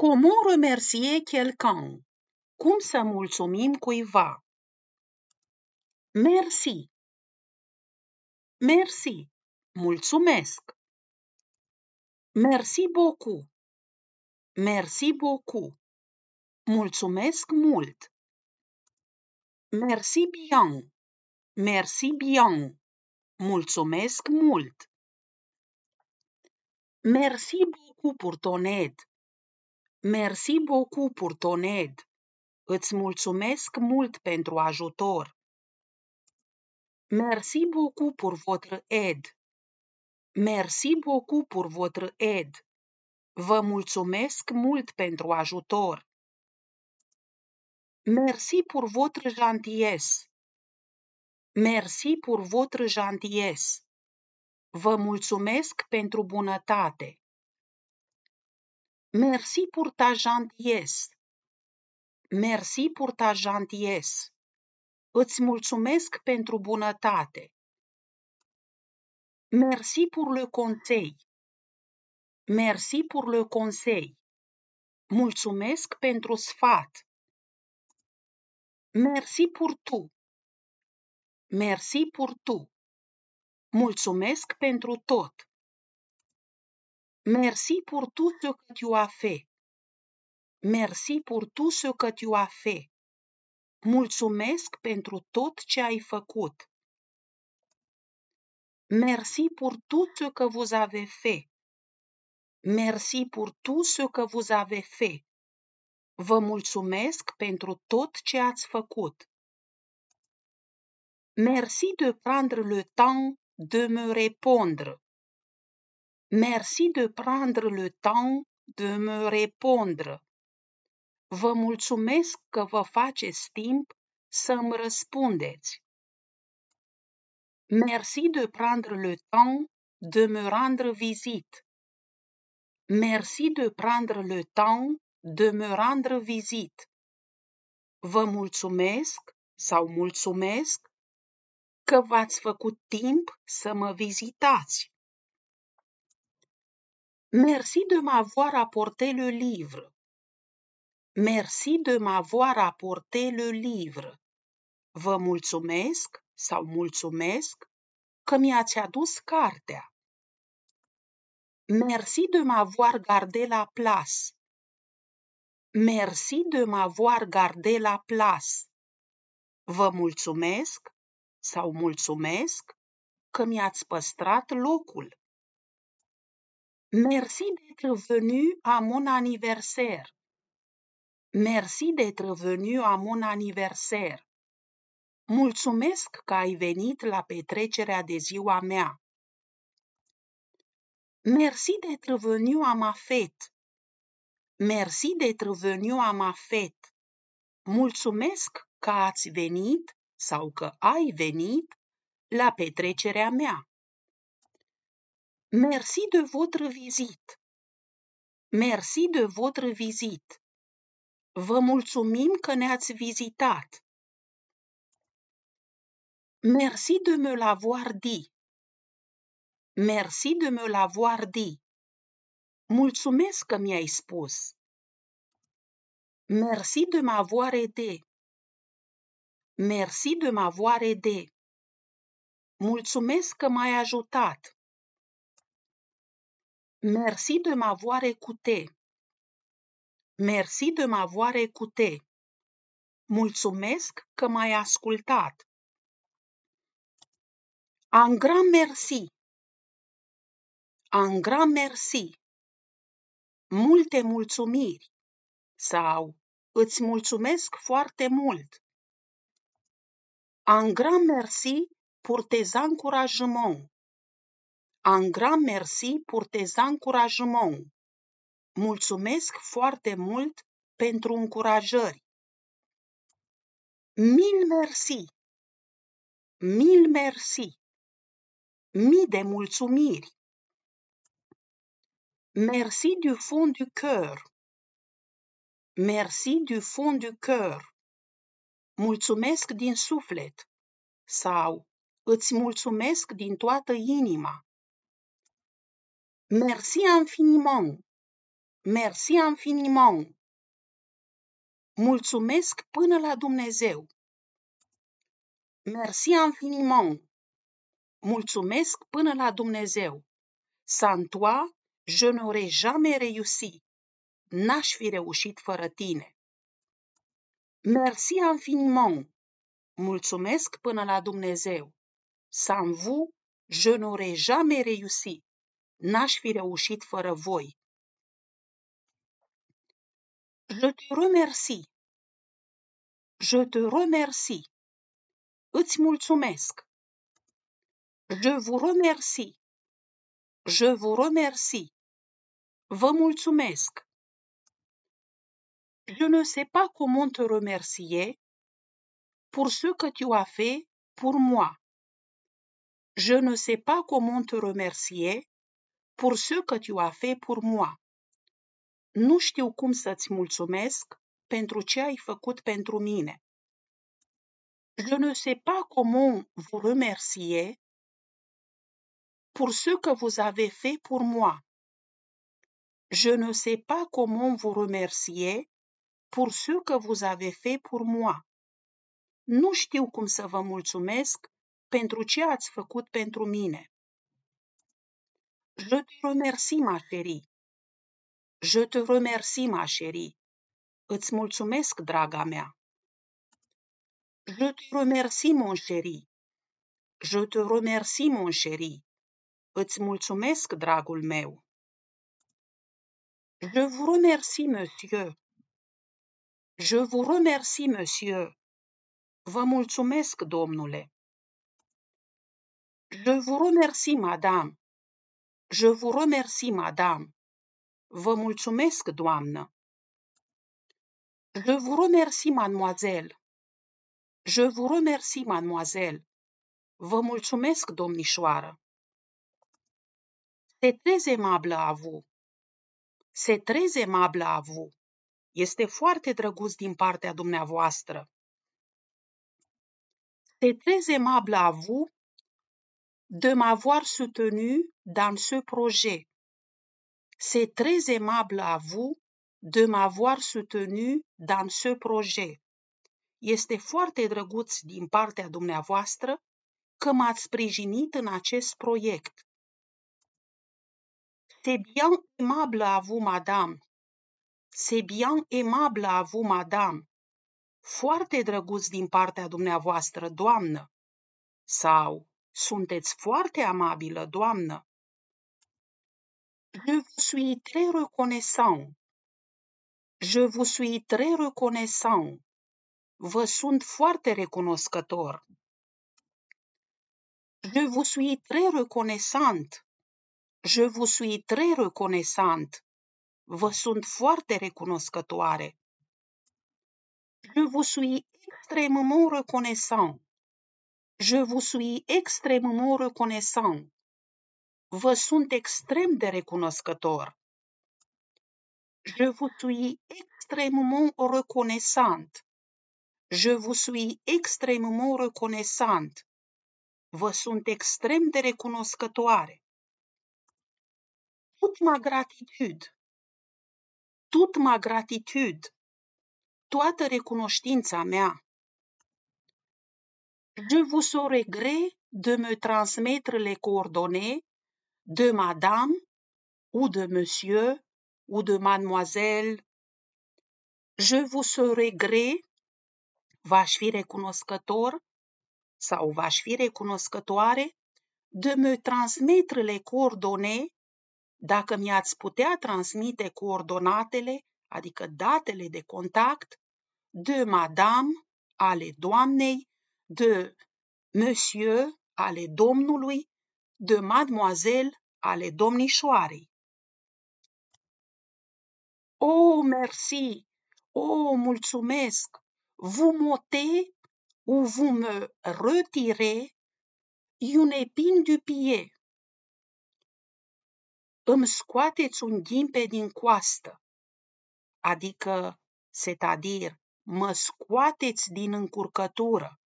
Comun remercie quelqu'un? Cum să mulțumim cuiva? Merci. Merci. Mulțumesc. Merci beaucoup. Merci beaucoup. Mulțumesc mult. Merci bien. Merci bien. Mulțumesc mult. Merci beaucoup pour ton aide. Merci beaucoup pour ton aide. Îți mulțumesc mult pentru ajutor. Merci beaucoup pour votre aide. Merci beaucoup pour votre aide. Vă mulțumesc mult pentru ajutor. Merci pour votre gentillesse. Merci pour votre gentillesse. Vă mulțumesc pentru bunătate. Merci pour ta gentillesse. Merci pour ta gentillesse. Îți mulțumesc pentru bunătate. Merci pour le conseil. Merci pour le conseil. Mulțumesc pentru sfat. Merci pour tu. Merci pour tu. Mulțumesc pentru tot. Merci pour tout ce que tu as fait. Merci pour tout ce que tu as fait. Mulțumesc pentru tot ce ai făcut. Merci pour tout ce que vous avez fait. Merci pour tout ce que vous avez fait. Vă mulțumesc pentru tot ce ați făcut. Merci de prendre le temps de me répondre. Merci de prendre le temps de me répondre. Vă mulțumesc că vă faceți timp să-mi răspundeți. Merci de prendre le temps de me rendre visite. Merci de prendre le temps de me rendre visite. Vă mulțumesc sau mulțumesc că v-ați făcut timp să mă vizitați. Merci de m'avoir apporté le livre. Merci de m'avoir apporté le livre. Vă mulțumesc sau mulțumesc că mi-ați adus cartea. Merci de m'avoir gardé la place. Merci de m'avoir gardé la place. Vă mulțumesc sau mulțumesc că mi-ați păstrat locul. Merci d'être venu à mon anniversaire. Merci d'être venu à mon anniversaire. Mulțumesc că ai venit la petrecerea de ziua mea. Merci d'être venu à ma fête. Merci d'être venu à ma fête. Mulțumesc că ați venit sau că ai venit la petrecerea mea. Merci de votre visite. Merci de votre visite. Vă mulțumim că ne-ați vizitat. Merci de me l'avoir dit. Merci de me l'avoir dit. Mulțumesc că mi-ai spus. Merci de m'avoir aidé. Merci de m'avoir aidé. Mulțumesc că m-ai ajutat. Merci de m'avoir écouté. Merci de m'avoir écouté. Mulțumesc că m-ai ascultat. Un grand merci. Un grand merci. Multe mulțumiri. Sau îți mulțumesc foarte mult. Un grand merci pour tes encouragements. Un grand merci pour tes encouragements. Mulțumesc foarte mult pentru încurajări. Mil merci. Mil merci. Mii de mulțumiri. Merci du fond du cœur. Merci du fond du cœur. Mulțumesc din suflet. Sau îți mulțumesc din toată inima. Merci infiniment. Merci infiniment. Mulțumesc până la Dumnezeu. Merci infiniment. Mulțumesc până la Dumnezeu. Sans toi, je n'aurais jamais réussi. N-aș fi reușit fără tine. Merci infiniment. Mulțumesc până la Dumnezeu. Sans vous, je n'aurais jamais réussi. Je te remercie. Je te remercie. Îți Je vous remercie. Je vous remercie. Vă Je ne sais pas comment te remercier pour ce que tu as fait pour moi. Je ne sais pas comment te remercier pour ce que tu as fait pour moi. Nu știu cum să-ți mulțumesc pentru ce ai făcut pentru mine. Je ne sais pas comment vous remercier pour ce que vous avez fait pour moi. Je ne sais pas comment vous remercier pour ce que vous avez fait pour moi. Nu știu cum să vă mulțumesc pentru ce ați făcut pentru mine. Je te remercie, ma chérie. Je te remercie, ma chérie. Îți mulțumesc, draga mea. Je te remercie, mon chéri. Je te remercie, mon chéri. Îți mulțumesc, dragul meu. Je vous remercie, monsieur. Je vous remercie, monsieur. Vă mulțumesc, domnule. Je vous remercie, madame. Je vous remercie, madame. Vă mulțumesc, doamnă. Je vous remercie, mademoiselle. Je vous remercie, mademoiselle. Vă mulțumesc, domnișoară. C'est très aimable à vous. C'est très aimable à vous. Este foarte drăguț din partea dumneavoastră. C'est très aimable à vous de m'avoir soutenu dans ce projet. C'est très aimable à vous de m'avoir soutenu dans ce projet. Este foarte drăguț din partea dumneavoastră că m-ați sprijinit în acest proiect. C'est bien aimable à vous, madame. C'est bien aimable à vous, madame. Foarte drăguț din partea dumneavoastră, doamnă. Sau Sunteți foarte amabilă, doamnă. Je vous suis très reconnaissant. Je vous suis très reconnaissant. Vă sunt foarte recunoscător. Je vous suis très reconnaissante. Je vous suis très reconnaissante. Vă sunt foarte recunoscătoare. Je vous suis extrêmement reconnaissant. Je vous suis extrêmement reconnaissant. Vă sunt extrem de recunoscător. Je vous suis extrêmement reconnaissante. Je vous suis extrêmement reconnaissante. Vă sunt extrem de recunoscătoare. Toute ma gratitude. Toute ma gratitude. Toată recunoștința mea je vous saurai gré de me transmettre les coordonnées de madame ou de monsieur ou de mademoiselle. Je vous serai gré, v-aș fi recunoscător sau v-aș fi recunoscătoare de me transmettre les coordonnées, dacă mi-ați putea transmite coordonatele, adică datele de contact, de madame, ale doamnei de monsieur ale domnului, de mademoiselle ale domnișoarei. O, oh, merci! O, oh, mulțumesc! Vous montez ou vous me retirez une épine du pied. Îmi scoateți un ghimpe din coastă, adică, se tadir, mă scoateți din încurcătură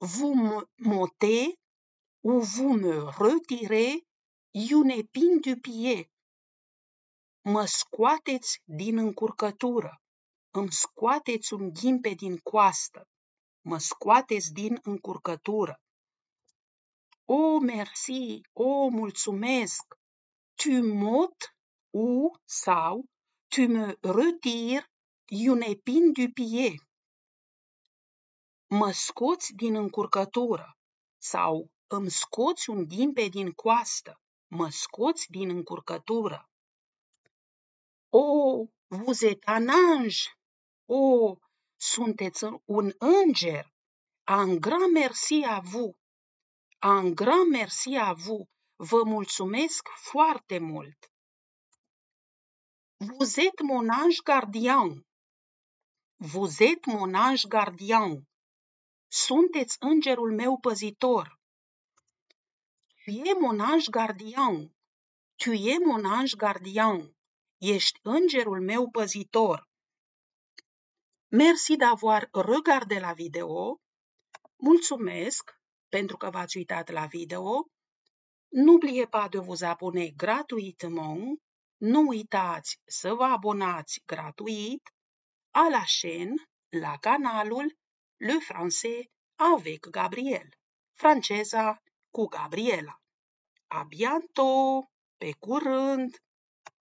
vous montez ou vous me retirez, épine du pied. Mă scoateți din încurcătură, îmi scoateți un ghimpe din coastă, mă scoateți din încurcătură. O, merci, o, mulțumesc, tu mot ou sau tu me retires une épine du pied mă scoți din încurcătură sau îmi scoți un ghimpe din coastă, mă scoți din încurcătură. O, vous êtes un ange! O, sunteți un înger! Un grand merci à vous! Un grand merci à vous! Vă mulțumesc foarte mult! Vous êtes mon ange gardien! Vous êtes mon ange gardien! sunteți îngerul meu păzitor. Tu e mon ange gardian, tu e mon ange gardian, ești îngerul meu păzitor. Merci d'avoir regardé la video. Mulțumesc pentru că v-ați uitat la video. N'oubliez pas de vous abonner gratuitement. Nu uitați să vă abonați gratuit a la chaîne, la canalul le français avec Gabriel, franceza cu Gabriela. A bientôt, pe curând!